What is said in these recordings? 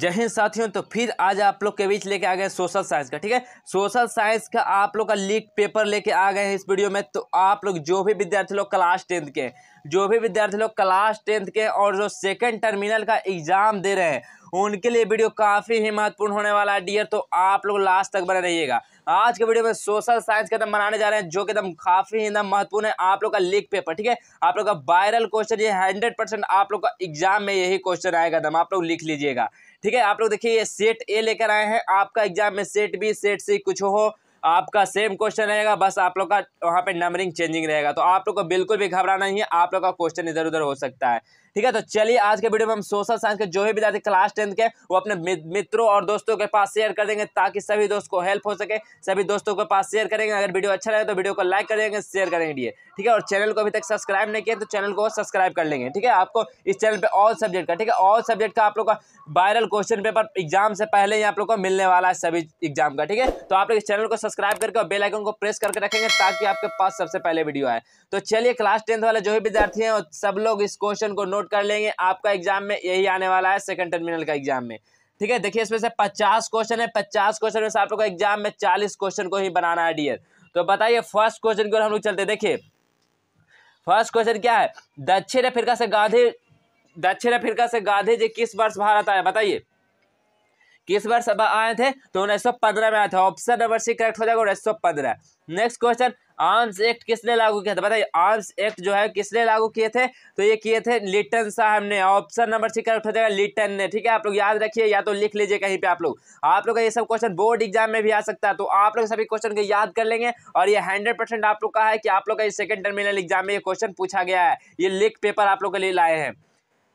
जय हिंद साथियों तो फिर आज आप लोग के बीच लेके आ गए सोशल साइंस का ठीक है सोशल साइंस का आप लोग का लीक पेपर लेके आ गए हैं इस वीडियो में तो आप लोग जो भी विद्यार्थी लोग क्लास टेंथ के जो भी विद्यार्थी लोग क्लास टेंथ के और जो सेकंड टर्मिनल का एग्जाम दे रहे हैं उनके लिए वीडियो काफ़ी ही महत्वपूर्ण होने वाला है डियर तो आप लोग लास्ट तक बने रहिएगा आज के वीडियो में सोशल साइंस के एकदम बनाने जा रहे हैं जो कि एकदम काफ़ी एकदम महत्वपूर्ण है आप लोग का लीक पेपर ठीक है आप लोग का वायरल क्वेश्चन ये हंड्रेड परसेंट आप लोग का एग्जाम में यही क्वेश्चन आएगा एकदम आप लोग लिख लीजिएगा ठीक है आप लोग देखिए ये सेट ए लेकर आए हैं आपका एग्जाम में सेट बी सेट सी कुछ हो आपका सेम क्वेश्चन रहेगा बस आप लोग का वहाँ पे नंबरिंग चेंजिंग रहेगा तो आप लोग को बिल्कुल भी घबराना नहीं है आप लोग का क्वेश्चन इधर उधर हो सकता है ठीक है तो चलिए आज के वीडियो में हम सोशल साइंस के जो भी विद्यार्थी क्लास टेंथ के वो अपने मित्रों और दोस्तों के पास शेयर कर देंगे ताकि सभी दोस्त को हेल्प हो सके सभी दोस्तों के पास शेयर करेंगे अगर वीडियो अच्छा लगे तो वीडियो को लाइक कर देंगे शेयर करेंगे ठीक है और चैनल को अभी तक सब्सक्राइब नहीं किया तो चैनल को सब्सक्राइब कर लेंगे ठीक है आपको इस चैनल पर ऑल सब्जेक्ट का ठीक है ऑल सब्जेक्ट का आप लोग का वायरल क्वेश्चन पेपर एग्जाम से पहले ही आप लोग को मिलने वाला है सभी एग्जाम का ठीक है तो आप लोग इस चैनल को सब्सक्राइब करके और बेलाइकन को प्रेस करके रखेंगे ताकि आपके पास सबसे पहले वीडियो आए तो चलिए क्लास टेंथ वाले जो भी विद्यार्थी हैं सब लोग इस क्वेश्चन को नोट नोट कर लेंगे आपका एग्जाम में यही आने वाला है सेकंड टर्मिनल का एग्जाम में ठीक है देखिए इसमें से पचास क्वेश्चन है पचास क्वेश्चन में से आप लोग का एग्जाम में चालीस क्वेश्चन को ही बनाना है डियर तो बताइए फर्स्ट क्वेश्चन की ओर हम लोग चलते देखिए फर्स्ट क्वेश्चन क्या है दक्षिण अफ्रीका से गांधी दक्षिण अफ्रीका से गांधी जी किस वर्ष भारत आए बताइए किस वर्ष आए थे तो 1915 में आया था ऑप्शन नंबर सी करेक्ट हो जाएगा 1915 नेक्स्ट क्वेश्चन आर्म्स एक्ट किसने लागू किया था बताइए आर्म्स एक्ट जो है किसने लागू किए थे तो ये किए थे लिटन साहब ने ऑप्शन नंबर सी करेक्ट हो जाएगा लिटन ने ठीक है आप लोग याद रखिए या तो लिख लीजिए कहीं पे आप लोग आप लोग का ये सब क्वेश्चन बोर्ड एग्जाम में भी आ सकता है तो आप लोग सभी क्वेश्चन को याद कर लेंगे और ये हंड्रेड आप लोग का है कि आप लोग का ये सेकेंड टर्मिनल एग्जाम में ये क्वेश्चन पूछा गया है ये लिख पेपर आप लोग के लिए लाए हैं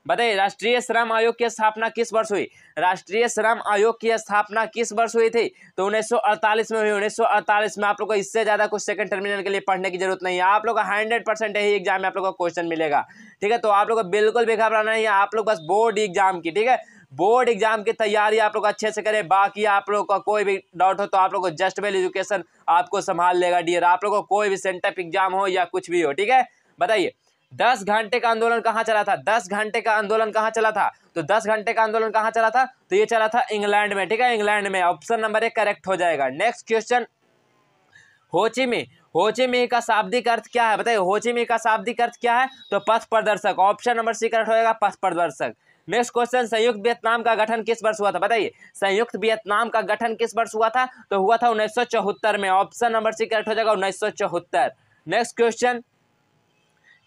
बताइए राष्ट्रीय श्रम आयोग की स्थापना किस वर्ष हुई राष्ट्रीय श्रम आयोग की स्थापना किस वर्ष हुई थी तो 1948 में हुई 1948 में आप लोग को इससे ज़्यादा कुछ सेकंड टर्मिनल के लिए पढ़ने की जरूरत नहीं है आप लोग का हंड्रेड परसेंट यही एग्जाम में आप लोग का क्वेश्चन मिलेगा ठीक है तो आप लोग को बिल्कुल भी घबराना नहीं है आप लोग बस बोर्ड एग्जाम की ठीक है बोर्ड एग्जाम की तैयारी आप लोग अच्छे से करें बाकी आप लोगों का कोई भी डाउट हो तो आप लोग को जस्ट वेल एजुकेशन आपको संभाल लेगा डियर आप लोग को कोई भी सेंटअप एग्जाम हो या कुछ भी हो ठीक है बताइए दस घंटे का आंदोलन कहाँ चला था दस घंटे का आंदोलन कहाँ चला था तो दस घंटे का आंदोलन कहाँ चला था तो ये चला था इंग्लैंड में ठीक है इंग्लैंड में ऑप्शन नंबर एक करेक्ट हो जाएगा नेक्स्ट क्वेश्चन होची में का शाब्दिक अर्थ क्या है बताइए होचिमी का शाब्दिक अर्थ क्या है तो पथ प्रदर्शक ऑप्शन नंबर सी करेक्ट होगा पथ प्रदर्शक नेक्स्ट क्वेश्चन संयुक्त वियतनाम का गठन किस वर्ष हुआ था बताइए संयुक्त वियतनाम का गठन किस वर्ष हुआ था तो हुआ था उन्नीस में ऑप्शन नंबर सी करेक्ट हो जाएगा उन्नीस नेक्स्ट क्वेश्चन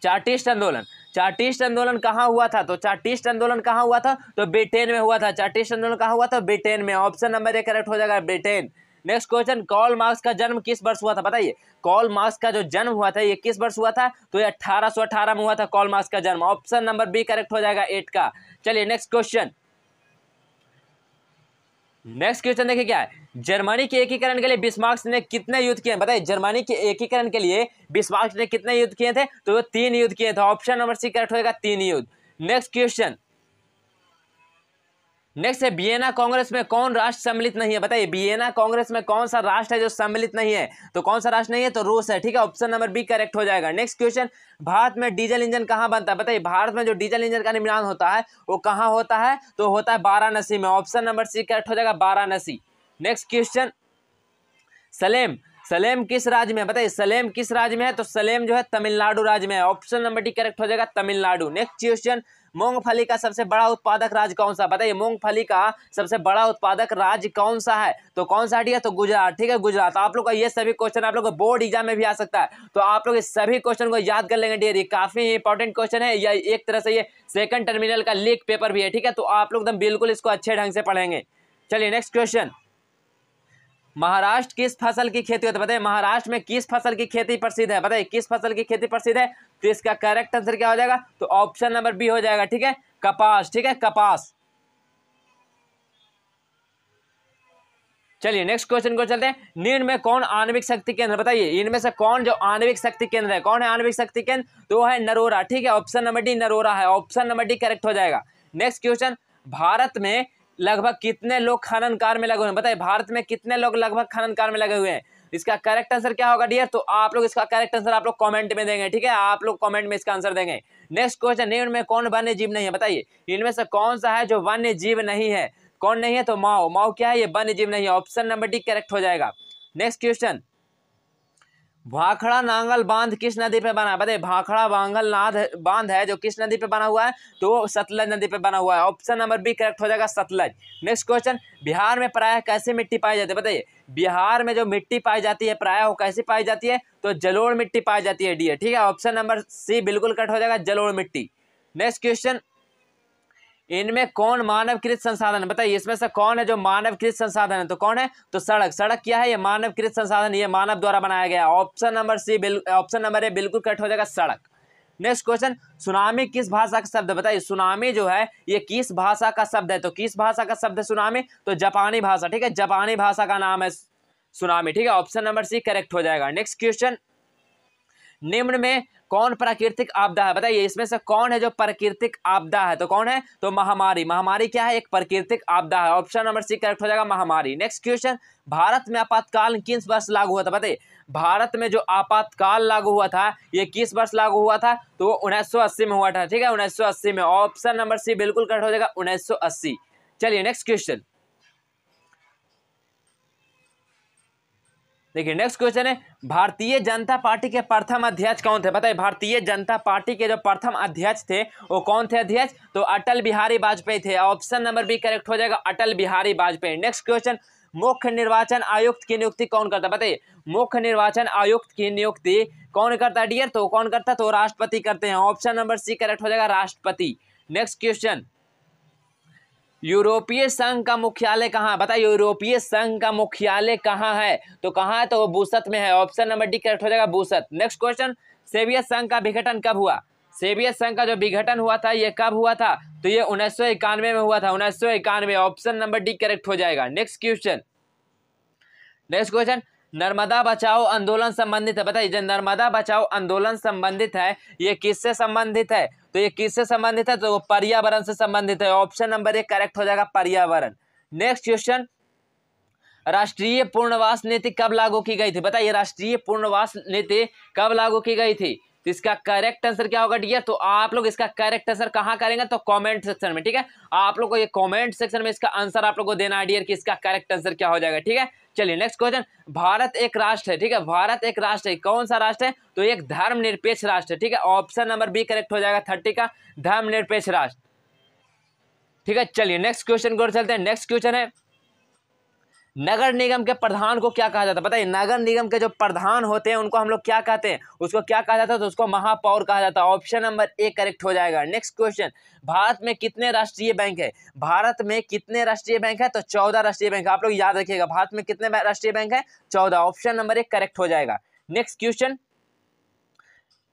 चार्टिस्ट आंदोलन चार्टिस्ट आंदोलन कहाँ हुआ था तो चार्टिस्ट आंदोलन कहाँ हुआ था तो ब्रिटेन में हुआ था चार्टिस्ट आंदोलन कहाँ हुआ था ब्रिटेन में ऑप्शन नंबर एक करेक्ट हो जाएगा Britain next question Karl Marx का जन्म किस वर्ष हुआ था बताइए कॉल मार्क्स का जो जन्म हुआ था ये किस वर्ष हुआ था तो ये अठारह में हुआ था कॉल मार्क्स का जन्म ऑप्शन नंबर बी करेक्ट हो जाएगा एट का चलिए नेक्स्ट क्वेश्चन नेक्स्ट क्वेश्चन देखिए क्या है जर्मनी के एकीकरण के लिए बिस्मार्क्स ने कितने युद्ध किए बताइए जर्मनी के एकीकरण के लिए बिस्मार्क्स ने कितने युद्ध किए थे तो वो तीन युद्ध किए थे ऑप्शन नंबर सी करेक्ट होगा तीन युद्ध नेक्स्ट क्वेश्चन नेक्स्ट है बियना कांग्रेस में कौन राष्ट्र सम्मिलित नहीं है बताइए बियना कांग्रेस में कौन सा राष्ट्र है जो सम्मिलित नहीं है तो कौन सा राष्ट्र नहीं है तो रूस है ठीक है ऑप्शन नंबर बी करेक्ट हो जाएगा नेक्स्ट क्वेश्चन भारत में डीजल इंजन कहाँ बनता है बताइए भारत में जो डीजल इंजन का निर्माण होता है वो कहाँ होता है तो होता है वाराणसी में ऑप्शन नंबर सी करेक्ट हो जाएगा वाराणसी नेक्स्ट क्वेश्चन सलेम सलेम किस राज्य में बताइए सलेम किस राज्य में है तो सलेम जो है तमिलनाडु राज्य में है ऑप्शन नंबर डी करेक्ट हो जाएगा तमिलनाडु नेक्स्ट क्वेश्चन मूंगफली का सबसे बड़ा उत्पादक राज्य कौन सा बताइए मूंगफली का सबसे बड़ा उत्पादक राज्य कौन सा है तो कौन सा है तो गुजरात ठीक है गुजरात आप लोग का ये सभी क्वेश्चन आप लोग बोर्ड एग्जाम में भी आ सकता है तो आप लोग इस सभी क्वेश्चन को याद कर लेंगे डी काफी इंपॉर्टेंट क्वेश्चन है या एक तरह से ये सेकंड टर्मिनल का लीक पेपर भी है ठीक है तो आप लोग एकदम बिल्कुल इसको अच्छे ढंग से पढ़ेंगे चलिए नेक्स्ट क्वेश्चन महाराष्ट्र किस फसल की खेती होती है बताइए महाराष्ट्र में किस फसल की खेती प्रसिद्ध है बताइए किस फसल की खेती प्रसिद्ध है तो इसका करेक्ट आंसर क्या हो जाएगा तो ऑप्शन नंबर बी हो जाएगा ठीक है कपास ठीक है कपास चलिए नेक्स्ट क्वेश्चन को चलते हैं नींद में कौन आणविक शक्ति केंद्र बताइए इनमें से कौन जो आणविक शक्ति केंद्र है कौन है आणविक शक्ति केंद्र तो है नरोरा ठीक है ऑप्शन नंबर डी नरोरा है ऑप्शन नंबर डी करेक्ट हो जाएगा नेक्स्ट क्वेश्चन भारत में लगभग कितने लोग खनन कार्य में लगे हुए हैं बताइए भारत में कितने लोग लगभग खनन कार्य में लगे हुए हैं इसका करेक्ट आंसर क्या होगा डियर तो आप लोग इसका करेक्ट आंसर आप लोग कमेंट में देंगे ठीक है आप लोग कमेंट में इसका आंसर देंगे नेक्स्ट क्वेश्चन इनमें कौन वन्य जीव नहीं है बताइए इनमें से कौन सा है जो वन्य जीव नहीं है कौन नहीं है तो माओ माओ क्या है ये वन्य जीव नहीं है ऑप्शन नंबर डी करेक्ट हो जाएगा नेक्स्ट क्वेश्चन भाखड़ा नांगल बांध किस नदी पे बना है बताइए भाखड़ा बांगल नाद बांध है जो किस नदी पे बना हुआ है तो वो सतलज नदी पे बना हुआ है ऑप्शन नंबर बी करेक्ट हो जाएगा सतलज नेक्स्ट क्वेश्चन बिहार में प्रायः कैसे मिट्टी पाई जाती है बताइए बिहार में जो मिट्टी पाई जाती है प्रायः वो कैसे पाई जाती है तो जलोड़ मिट्टी पाई जाती है डी ठीक है ऑप्शन नंबर सी बिल्कुल कट हो जाएगा जलोड़ मिट्टी नेक्स्ट क्वेश्चन इनमें कौन मानव कृत संसाधन बताइए इसमें से कौन है जो मानव कृत संसाधन है तो कौन है तो सड़क सड़क क्या है ये मानव कृत संसाधन ये मानव द्वारा बनाया गया option number C option number A बिल्कुल कट हो जाएगा सड़क नेक्स्ट क्वेश्चन सुनामी किस भाषा का शब्द बताइए सुनामी जो है ये किस भाषा का शब्द है तो किस भाषा का शब्द है सुनामी तो जापानी भाषा ठीक है जापानी भाषा का नाम है सुनामी ठीक है ऑप्शन नंबर सी करेक्ट हो जाएगा नेक्स्ट क्वेश्चन निम्न में कौन प्राकृतिक आपदा है बताइए इसमें से कौन है जो प्राकृतिक आपदा है तो कौन है तो महामारी महामारी क्या है एक प्राकृतिक आपदा है ऑप्शन नंबर सी करेक्ट हो जाएगा महामारी नेक्स्ट क्वेश्चन भारत में आपातकाल किस वर्ष लागू हुआ था बताइए भारत में जो आपातकाल लागू हुआ था ये किस वर्ष लागू हुआ था तो वो उन्नीस में हुआ था ठीक है उन्नीस में ऑप्शन नंबर सी बिल्कुल करेक्ट हो जाएगा उन्नीस चलिए नेक्स्ट क्वेश्चन देखिए नेक्स्ट क्वेश्चन है भारतीय जनता पार्टी के प्रथम अध्यक्ष कौन थे बताइए भारतीय जनता पार्टी के जो प्रथम अध्यक्ष थे वो कौन थे अध्यक्ष तो अटल बिहारी वाजपेयी थे ऑप्शन नंबर बी करेक्ट हो जाएगा अटल बिहारी वाजपेयी नेक्स्ट क्वेश्चन मुख्य निर्वाचन आयुक्त की नियुक्ति कौन करता बताइए मुख्य निर्वाचन आयुक्त की नियुक्ति कौन करता डियर तो कौन करता तो राष्ट्रपति करते हैं ऑप्शन नंबर सी करेक्ट हो जाएगा राष्ट्रपति नेक्स्ट क्वेश्चन यूरोपीय संघ का मुख्यालय कहाँ बताइए यूरोपीय संघ का मुख्यालय कहाँ है तो कहाँ है तो वो बूसत में है ऑप्शन नंबर डी करेक्ट हो जाएगा बूसत नेक्स्ट क्वेश्चन सेवियत संघ का विघटन कब हुआ सेवियत संघ का जो विघटन हुआ था ये कब हुआ था तो ये उन्नीस में हुआ था उन्नीस ऑप्शन नंबर डी करेक्ट हो जाएगा next question next question Narmada Bachao Andolan संबंधित है बताइए जो नर्मदा बचाओ आंदोलन संबंधित है ये किससे संबंधित है तो ये किससे संबंधित है तो वो पर्यावरण से संबंधित है ऑप्शन नंबर एक करेक्ट हो जाएगा पर्यावरण नेक्स्ट क्वेश्चन राष्ट्रीय पूर्णवास नीति कब लागू की गई थी बताइए राष्ट्रीय पूर्णवास नीति कब लागू की गई थी तो इसका करेक्ट आंसर क्या होगा डी तो आप लोग इसका करेक्ट आंसर कहाँ करेंगे तो कमेंट सेक्शन में ठीक है आप लोग को ये कमेंट सेक्शन में इसका आंसर आप लोग को देना है डियर कि इसका करेक्ट आंसर क्या हो जाएगा ठीक है चलिए नेक्स्ट क्वेश्चन भारत एक राष्ट्र है ठीक है भारत एक राष्ट्र है कौन सा राष्ट्र है तो एक धर्मनिरपेक्ष राष्ट्र है ठीक है ऑप्शन नंबर बी करेक्ट हो जाएगा थर्टी का धर्मनिरपेक्ष राष्ट्र ठीक है चलिए नेक्स्ट क्वेश्चन को चलते हैं नेक्स्ट क्वेश्चन है नगर निगम के प्रधान को क्या कहा जाता है बताइए नगर निगम के जो प्रधान होते हैं उनको हम लोग क्या कहते हैं उसको क्या कहा जाता है तो उसको महापौर कहा जाता है ऑप्शन नंबर ए करेक्ट हो जाएगा नेक्स्ट क्वेश्चन भारत में कितने राष्ट्रीय बैंक है भारत में कितने राष्ट्रीय बैंक है तो चौदह राष्ट्रीय बैंक आप लोग याद रखिएगा भारत में कितने राष्ट्रीय बैंक है चौदह ऑप्शन नंबर एक करेक्ट हो जाएगा नेक्स्ट क्वेश्चन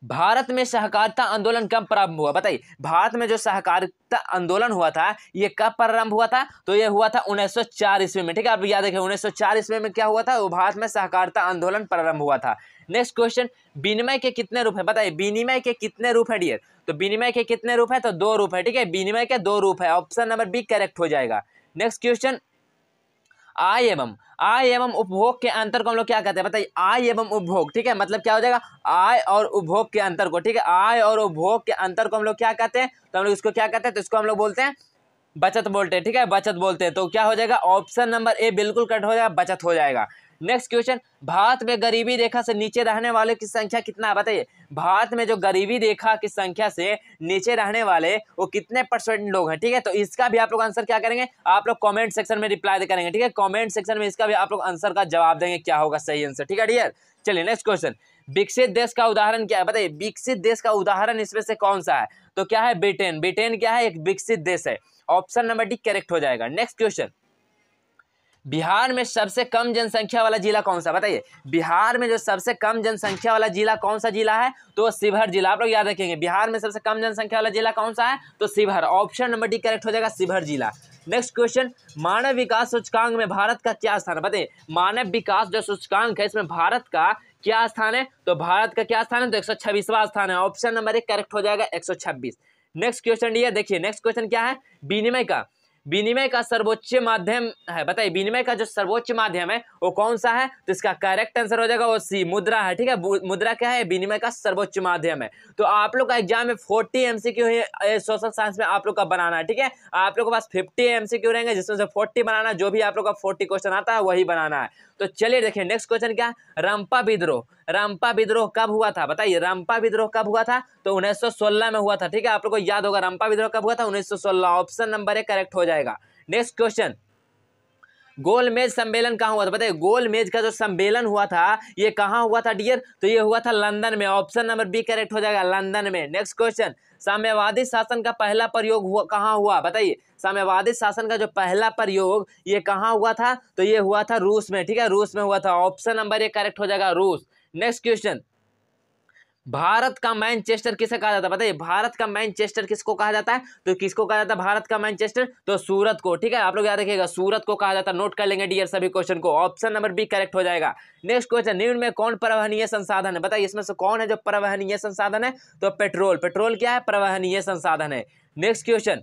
भारत में सहकारिता आंदोलन कब प्रारंभ हुआ बताइए भारत में जो सहकारिता आंदोलन हुआ था ये कब प्रारंभ हुआ था तो ये हुआ था 1904 ईस्वी में ठीक है आप याद रखें 1904 ईस्वी में क्या हुआ था वो भारत में सहकारिता आंदोलन प्रारंभ हुआ था नेक्स्ट क्वेश्चन विनिमय के कितने रूप है बताइए विनिमय के कितने रूप है डियर तो विनिमय के कितने रूप है तो दो रूप है ठीक है विनिमय के दो रूप है ऑप्शन नंबर बी करेक्ट हो जाएगा नेक्स्ट क्वेश्चन आय एवं आय एवं उपभोग के अंतर को हम लोग क्या कहते हैं बताइए आय एवं उपभोग ठीक है मतलब क्या हो जाएगा आय और उपभोग के अंतर को ठीक है आय और उपभोग के अंतर को हम लोग क्या कहते हैं तो हम लोग इसको क्या कहते हैं तो इसको हम लोग बोलते हैं बचत बोलते हैं ठीक है बचत बोलते हैं तो क्या हो जाएगा ऑप्शन नंबर ए बिल्कुल कट हो जाएगा बचत हो जाएगा नेक्स्ट क्वेश्चन भारत में गरीबी रेखा से नीचे रहने वाले की संख्या कितना है बताइए भारत में जो गरीबी रेखा की संख्या से नीचे रहने वाले वो कितने परसेंट लोग हैं ठीक है तो इसका भी आप लोग आंसर क्या करेंगे आप लोग कमेंट सेक्शन में रिप्लाई तो करेंगे ठीक है कमेंट सेक्शन में इसका भी आप लोग आंसर का जवाब देंगे क्या होगा सही आंसर ठीक है डियर चलिए नेक्स्ट क्वेश्चन विकसित देश का उदाहरण क्या है बताइए विकसित देश का उदाहरण इसमें से कौन सा है तो क्या है ब्रिटेन ब्रिटेन क्या है एक विकसित देश है ऑप्शन नंबर डी करेक्ट हो जाएगा नेक्स्ट क्वेश्चन बिहार में सबसे कम जनसंख्या वाला जिला कौन सा बताइए बिहार में जो सबसे कम जनसंख्या वाला जिला कौन सा जिला है तो शिवहर जिला आप लोग याद रखेंगे बिहार में सबसे कम जनसंख्या वाला जिला कौन सा है तो Sheohar option number D correct हो जाएगा शिवहर जिला नेक्स्ट क्वेश्चन मानव विकास सूचकांक में भारत का क्या स्थान है बताइए मानव विकास जो सूचकांक है इसमें भारत का क्या स्थान है तो भारत का क्या स्थान है तो एक स्थान है ऑप्शन नंबर एक करेक्ट हो जाएगा एक नेक्स्ट क्वेश्चन ये देखिए नेक्स्ट क्वेश्चन क्या है विनिमय का विनिमय का सर्वोच्च माध्यम है बताइए विनिमय का जो सर्वोच्च माध्यम है वो कौन सा है तो इसका करेक्ट आंसर हो जाएगा वो सी मुद्रा है ठीक है मुद्रा क्या है विनिमय का सर्वोच्च माध्यम है तो आप लोग का एग्जाम में forty M C social science में आप लोग का बनाना है ठीक है आप लोग के पास फिफ्टी एम सी रहेंगे जिसमें से फोर्टी बनाना जो भी आप लोग का फोर्टी क्वेश्चन आता है वही बनाना है तो चलिए देखिए नेक्स्ट क्वेश्चन क्या रंपा विद्रोह रामपा विद्रोह कब हुआ था बताइए रामपा विद्रोह कब हुआ था तो 1916 में हुआ था ठीक है आप लोग को याद होगा रामपा विद्रोह कब हुआ था 1916 ऑप्शन नंबर ए करेक्ट हो जाएगा नेक्स्ट क्वेश्चन गोलमेज सम्मेलन कहाँ हुआ था बताइए गोलमेज का जो सम्मेलन हुआ था ये कहाँ हुआ था डियर तो ये हुआ था लंदन में ऑप्शन नंबर बी करेक्ट हो जाएगा लंदन में नेक्स्ट क्वेश्चन साम्यवादी शासन का पहला प्रयोग हुआ कहाँ हुआ बताइए साम्यवादी शासन का जो पहला प्रयोग ये कहाँ हुआ था तो ये हुआ था रूस में ठीक है रूस में हुआ था ऑप्शन नंबर ये करेक्ट हो जाएगा रूस नेक्स्ट क्वेश्चन भारत का मैनचेस्टर किसे कहा जाता है बताइए भारत का मैनचेस्टर किसको कहा जाता है तो किसको कहा जाता है भारत का मैनचेस्टर तो सूरत को ठीक है आप लोग याद रखिएगा सूरत को कहा जाता है नोट कर लेंगे डियर सभी क्वेश्चन को ऑप्शन नंबर बी करेक्ट हो जाएगा नेक्स्ट क्वेश्चन निम्न में कौन परवहनीय संसाधन है बताइए इसमें से कौन है जो परवहनीय संसाधन है तो पेट्रोल पेट्रोल क्या है परवहनीय संसाधन है नेक्स्ट क्वेश्चन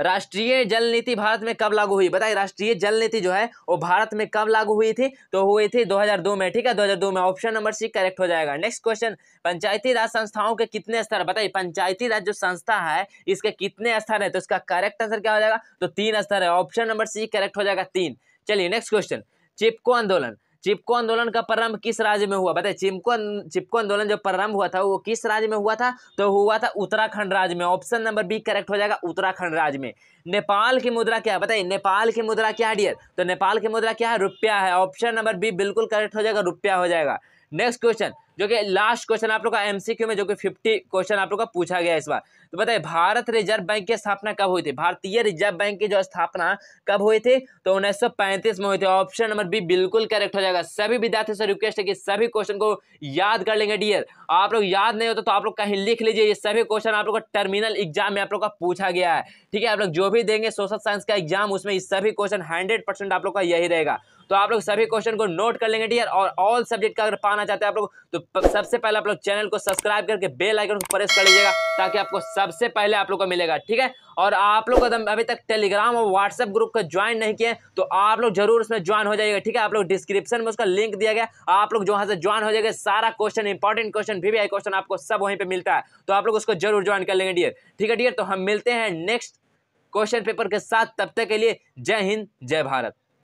राष्ट्रीय जल नीति भारत में कब लागू हुई बताइए राष्ट्रीय जल नीति जो है वो भारत में कब लागू हुई थी तो हुई थी 2002 में ठीक है 2002 में ऑप्शन नंबर सी करेक्ट हो जाएगा नेक्स्ट क्वेश्चन पंचायती राज संस्थाओं के कितने स्तर बताइए पंचायती राज जो संस्था है इसके कितने स्तर है तो इसका करेक्ट आंसर क्या हो जाएगा तो तीन स्तर है ऑप्शन नंबर सी करेक्ट हो जाएगा तीन चलिए नेक्स्ट क्वेश्चन चिपको आंदोलन चिपको आंदोलन का प्रारंभ किस राज्य में हुआ बताए चिपको चिपको आंदोलन जो प्रारंभ हुआ था वो किस राज्य में हुआ था तो हुआ था उत्तराखंड राज्य में ऑप्शन नंबर बी करेक्ट हो जाएगा उत्तराखंड राज्य में नेपाल की मुद्रा क्या है बताइए नेपाल की मुद्रा क्या है डियर तो नेपाल की मुद्रा क्या है रुपया है ऑप्शन नंबर बी बिल्कुल करेक्ट हो जाएगा रुपया हो जाएगा नेक्स्ट क्वेश्चन जो कि लास्ट क्वेश्चन आप लोग का एमसीक्यू में जो कि फिफ्टी क्वेश्चन आप लोग का पूछा गया इस बार तो बताइए भारत रिजर्व बैंक की स्थापना कब हुई थी भारतीय रिजर्व बैंक की जो स्थापना कब हुई थी तो 1935 में हुई थी ऑप्शन नंबर बी बिल्कुल करेक्ट हो जाएगा सभी विद्यार्थियों से रिक्वेस्ट है कि सभी क्वेश्चन को याद कर लेंगे डियर आप लोग याद नहीं होता तो, तो आप लोग कहीं लिख लीजिए ये सभी क्वेश्चन आप लोग का टर्मिनल एग्जाम में आप लोग का पूछा गया है ठीक है आप लोग जो भी देंगे सोशल साइंस का एग्जाम उसमें सभी क्वेश्चन हंड्रेड आप लोग का यही रहेगा तो आप लोग सभी क्वेश्चन को नोट कर लेंगे डियर और ऑल सब्जेक्ट का अगर पाना चाहते हैं आप लोग तो सबसे पहले आप लोग चैनल को सब्सक्राइब करके बेल आइकन को प्रेस कर लीजिएगा ताकि आपको सबसे पहले आप लोग को मिलेगा ठीक है और आप लोग अभी तक टेलीग्राम और व्हाट्सएप ग्रुप का ज्वाइन नहीं किए तो आप लोग जरूर उसमें ज्वाइन हो जाइएगा ठीक है आप लोग डिस्क्रिप्शन में उसका लिंक दिया गया आप लोग जहां से ज्वाइन हो जाएगा सारा क्वेश्चन इंपॉर्टेंट क्वेश्चन भी, आई क्वेश्चन आपको सब वहीं पर मिलता है तो आप लोग उसको जरूर ज्वाइन कर लेंगे डियर ठीक है डियर तो हम मिलते हैं नेक्स्ट क्वेश्चन पेपर के साथ तब तक के लिए जय हिंद जय भारत